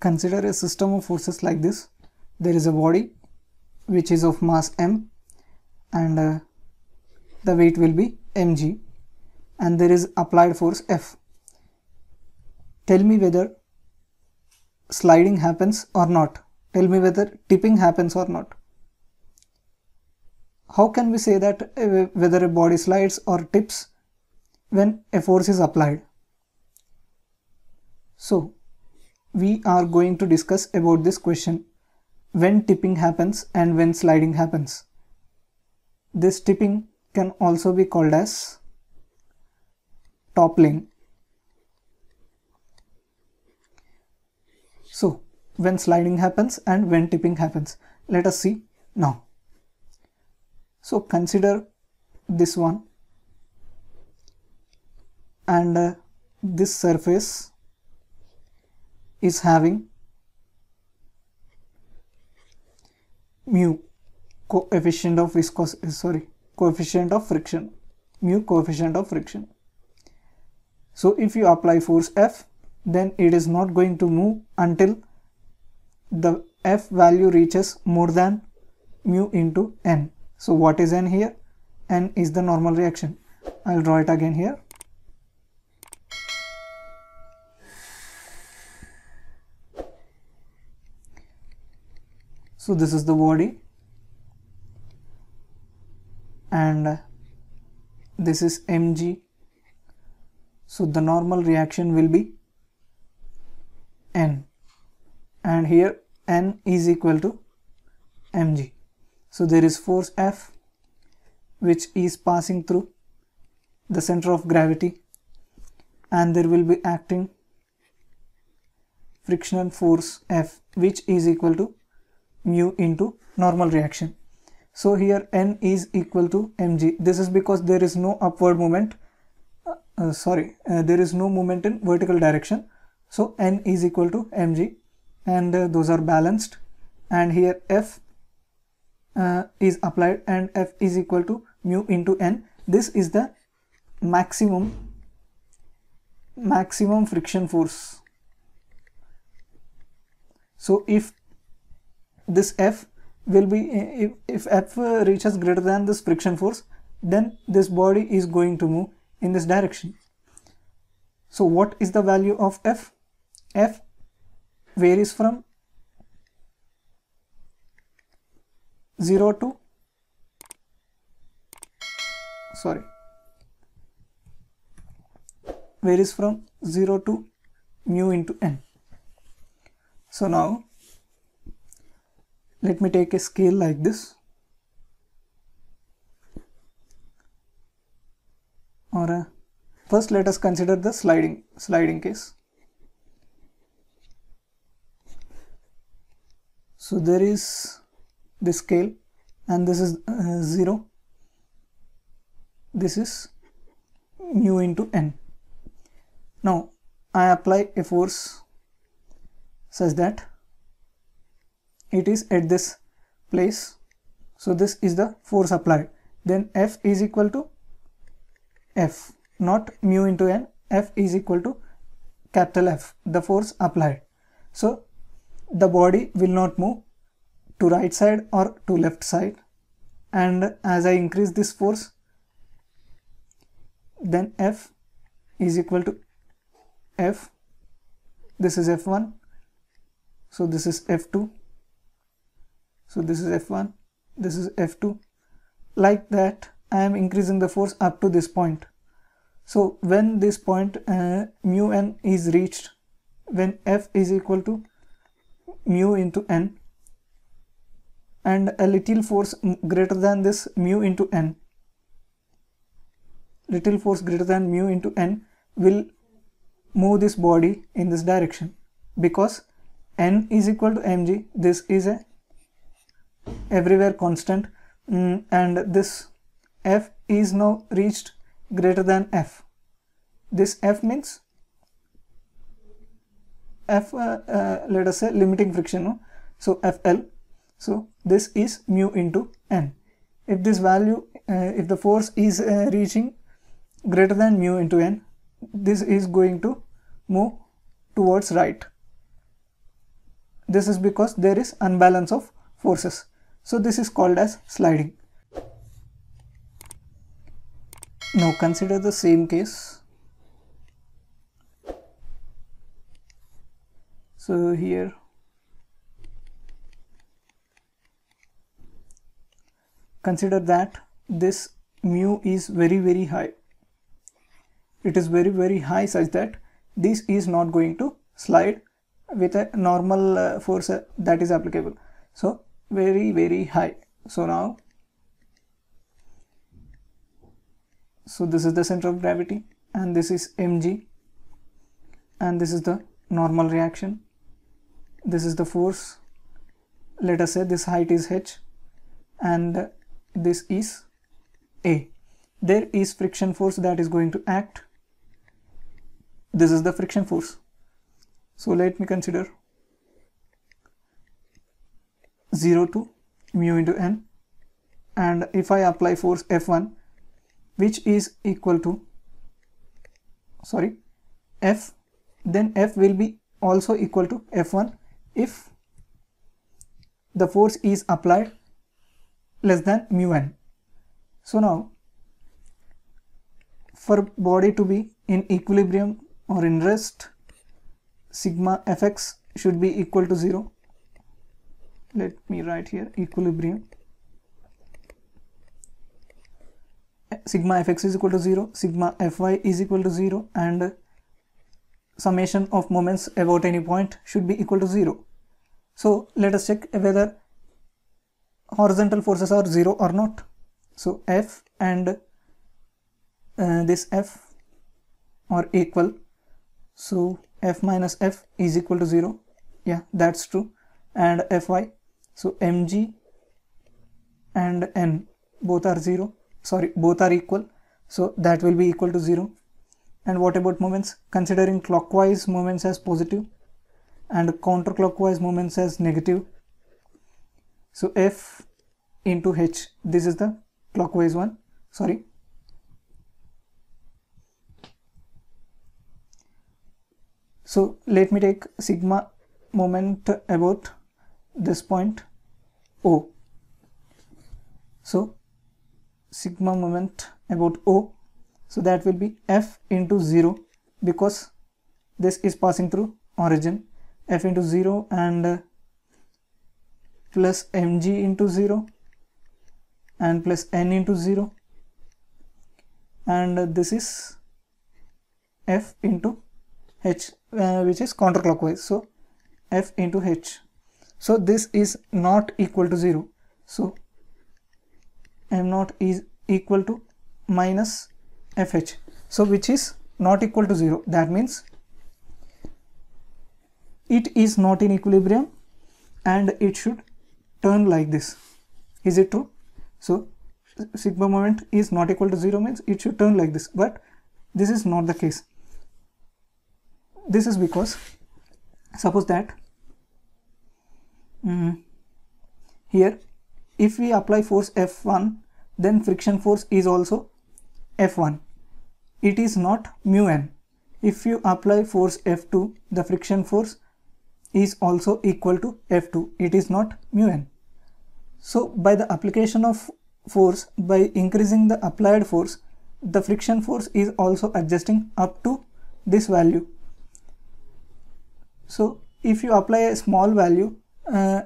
Consider a system of forces like this. There is a body which is of mass m and uh, the weight will be mg and there is applied force F. Tell me whether sliding happens or not. Tell me whether tipping happens or not. How can we say that uh, whether a body slides or tips when a force is applied? So we are going to discuss about this question when tipping happens and when sliding happens. This tipping can also be called as toppling. So when sliding happens and when tipping happens. Let us see now. So consider this one and uh, this surface is having mu coefficient of viscosity eh, sorry coefficient of friction mu coefficient of friction so if you apply force F then it is not going to move until the F value reaches more than mu into N. So what is N here? N is the normal reaction. I'll draw it again here. so this is the body and this is mg so the normal reaction will be n and here n is equal to mg so there is force f which is passing through the center of gravity and there will be acting frictional force F which is equal to mu into normal reaction. So here N is equal to mg. This is because there is no upward movement. Uh, uh, sorry, uh, there is no movement in vertical direction. So N is equal to mg and uh, those are balanced. And here F uh, is applied and F is equal to mu into N. This is the maximum maximum friction force. So if this F will be if, if F reaches greater than this friction force then this body is going to move in this direction. So what is the value of F? F varies from 0 to sorry varies from 0 to mu into n. So now let me take a scale like this or uh, first let us consider the sliding sliding case so there is the scale and this is uh, 0 this is mu into n now I apply a force such that it is at this place so this is the force applied then F is equal to F not mu into N F is equal to capital F the force applied so the body will not move to right side or to left side and as I increase this force then F is equal to F this is F1 so this is F2 so this is f1 this is f2 like that I am increasing the force up to this point so when this point uh, mu n is reached when f is equal to mu into n and a little force greater than this mu into n little force greater than mu into n will move this body in this direction because n is equal to mg this is a everywhere constant mm, and this f is now reached greater than f this f means f uh, uh, let us say limiting friction no? so fl so this is mu into n if this value uh, if the force is uh, reaching greater than mu into n this is going to move towards right this is because there is unbalance of forces so this is called as sliding. Now consider the same case. So here consider that this mu is very very high it is very very high such that this is not going to slide with a normal uh, force uh, that is applicable so very very high so now so this is the center of gravity and this is mg and this is the normal reaction this is the force let us say this height is h and this is a there is friction force that is going to act this is the friction force so let me consider 0 to mu into n and if I apply force F1 which is equal to sorry F then F will be also equal to F1 if the force is applied less than mu n. So now for body to be in equilibrium or in rest sigma fx should be equal to 0 let me write here equilibrium sigma fx is equal to 0 sigma fy is equal to 0 and summation of moments about any point should be equal to 0 so let us check whether horizontal forces are 0 or not so F and uh, this F are equal so F minus F is equal to 0 yeah that's true and Fy so mg and n both are 0 sorry both are equal so that will be equal to 0 and what about moments considering clockwise moments as positive and counterclockwise moments as negative so f into h this is the clockwise one sorry so let me take sigma moment about this point O. So sigma moment about O. So that will be F into 0 because this is passing through origin F into 0 and uh, plus mg into 0 and plus n into 0 and uh, this is F into H uh, which is counterclockwise. So F into H so this is not equal to 0 so m naught is equal to minus fh so which is not equal to 0 that means it is not in equilibrium and it should turn like this is it true so sigma moment is not equal to 0 means it should turn like this but this is not the case this is because suppose that Hmm. here if we apply force F1 then friction force is also F1 it is not mu n if you apply force F2 the friction force is also equal to F2 it is not mu n so by the application of force by increasing the applied force the friction force is also adjusting up to this value so if you apply a small value uh,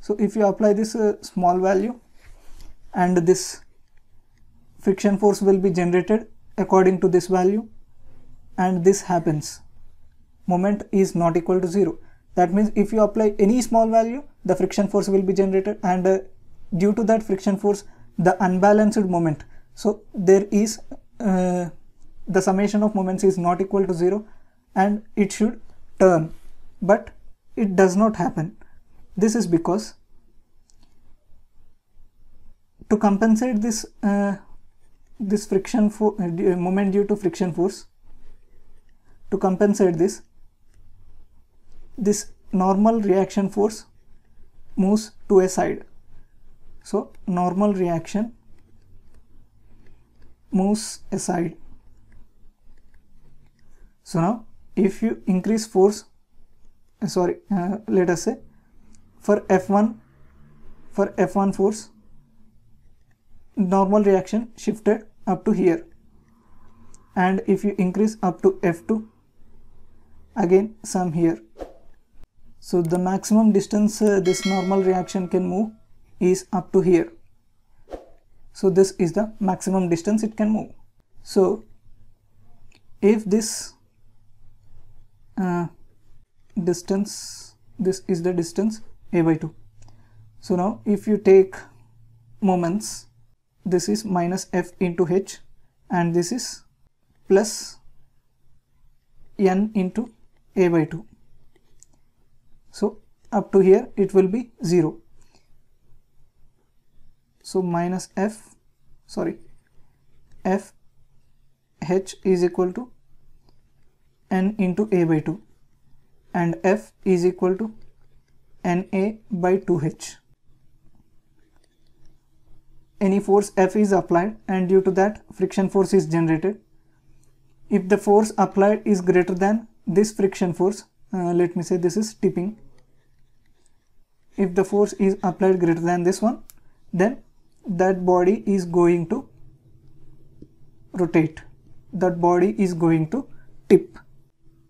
so if you apply this uh, small value and this friction force will be generated according to this value and this happens moment is not equal to 0 that means if you apply any small value the friction force will be generated and uh, due to that friction force the unbalanced moment so there is uh, the summation of moments is not equal to 0 and it should turn but it does not happen. This is because to compensate this uh, this friction for uh, uh, moment due to friction force to compensate this this normal reaction force moves to a side so normal reaction moves aside so now if you increase force sorry uh, let us say for F1 for F1 force normal reaction shifted up to here and if you increase up to F2 again some here so the maximum distance uh, this normal reaction can move is up to here so this is the maximum distance it can move so if this uh, distance this is the distance a by 2 so now if you take moments this is minus f into h and this is plus n into a by 2 so up to here it will be 0 so minus f sorry f h is equal to n into a by 2 and F is equal to Na by 2H. Any force F is applied and due to that friction force is generated. If the force applied is greater than this friction force, uh, let me say this is tipping. If the force is applied greater than this one, then that body is going to rotate. That body is going to tip.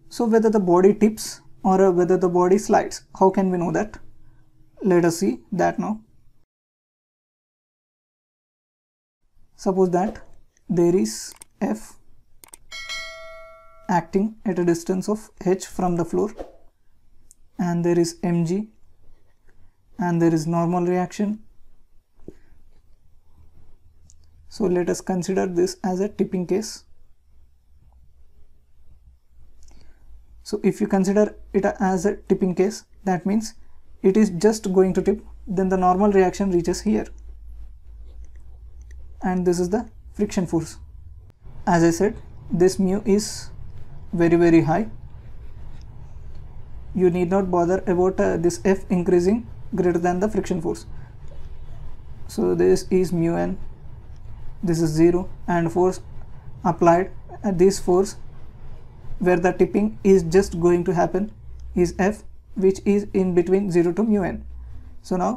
So whether the body tips or uh, whether the body slides. How can we know that? Let us see that now. Suppose that there is F acting at a distance of h from the floor and there is mg and there is normal reaction. So let us consider this as a tipping case. So if you consider it as a tipping case, that means it is just going to tip, then the normal reaction reaches here. And this is the friction force. As I said, this mu is very very high. You need not bother about uh, this F increasing greater than the friction force. So this is mu n, this is 0 and force applied, uh, this force where the tipping is just going to happen is f which is in between 0 to mu n. So now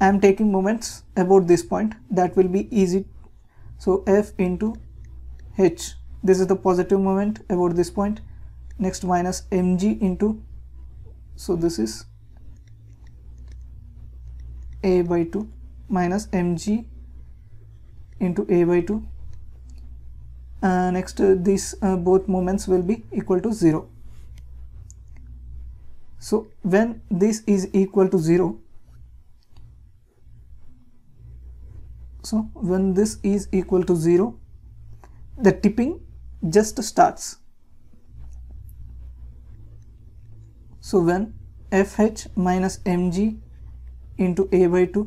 I am taking moments about this point that will be easy. So f into h this is the positive moment about this point next minus mg into so this is a by 2 minus mg into a by 2 uh, next uh, these uh, both moments will be equal to 0 so when this is equal to 0 so when this is equal to 0 the tipping just starts so when fh minus mg into a by 2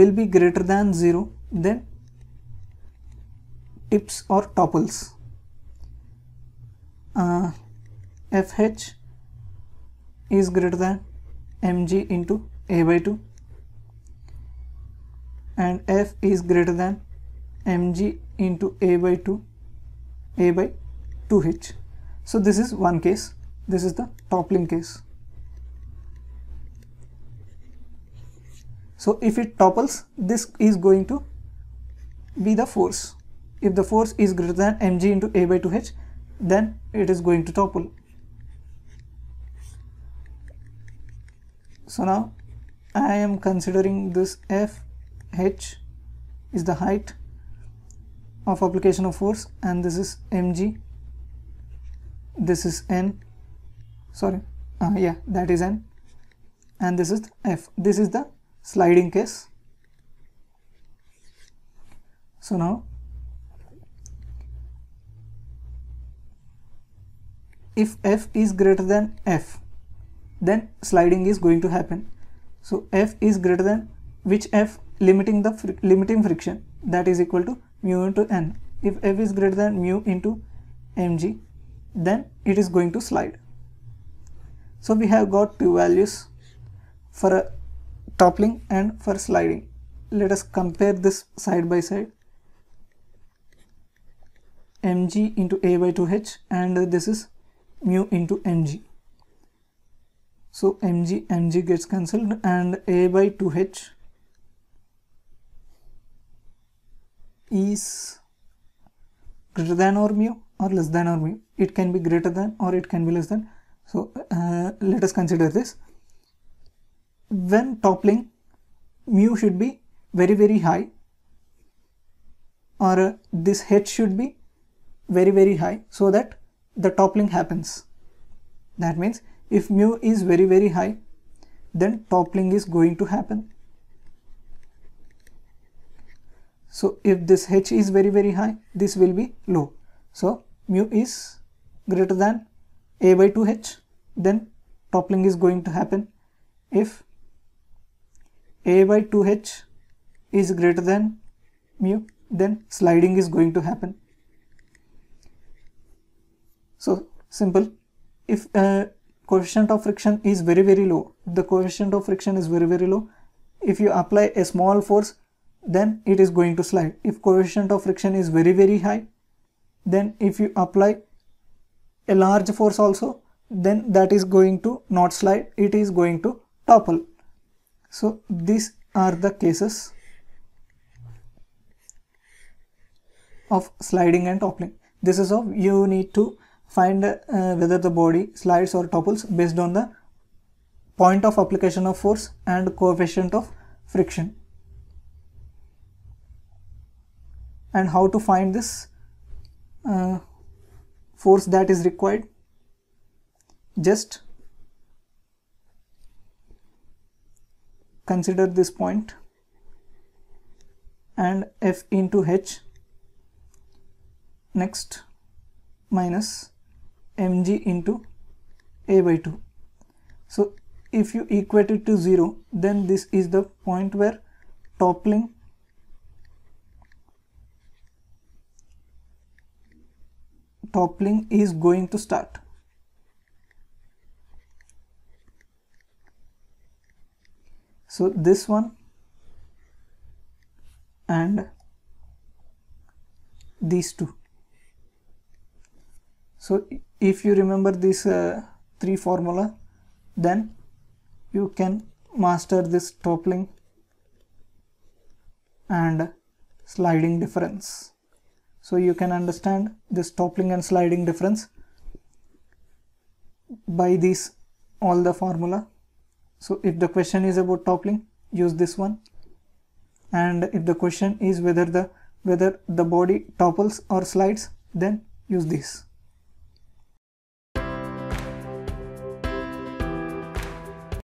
will be greater than 0 then tips or topples. Uh, FH is greater than mg into a by 2 and f is greater than mg into a by 2 a by 2h. So this is one case. This is the toppling case. So if it topples, this is going to be the force if the force is greater than mg into a by 2h then it is going to topple so now I am considering this F H is the height of application of force and this is mg this is n sorry uh, yeah that is n and this is f this is the sliding case so now if f is greater than f then sliding is going to happen so f is greater than which f limiting the fr limiting friction that is equal to mu into n if f is greater than mu into mg then it is going to slide so we have got two values for a toppling and for sliding let us compare this side by side mg into a by 2h and this is mu into mg. So mg, mg gets cancelled and A by 2h is greater than or mu or less than or mu. It can be greater than or it can be less than. So uh, let us consider this. When toppling, mu should be very very high or uh, this h should be very very high so that the toppling happens. That means if mu is very very high then toppling is going to happen. So if this h is very very high this will be low. So mu is greater than a by 2h then toppling is going to happen if a by 2h is greater than mu then sliding is going to happen so simple, if uh, coefficient of friction is very very low, the coefficient of friction is very very low, if you apply a small force then it is going to slide. If coefficient of friction is very very high then if you apply a large force also then that is going to not slide it is going to topple so these are the cases of sliding and toppling this is how you need to find uh, whether the body slides or topples based on the point of application of force and coefficient of friction and how to find this uh, force that is required just consider this point and f into h next minus mg into a by 2 so if you equate it to 0 then this is the point where toppling toppling is going to start so this one and these two so if you remember this uh, three formula then you can master this toppling and sliding difference so you can understand this toppling and sliding difference by these all the formula so if the question is about toppling use this one and if the question is whether the whether the body topples or slides then use this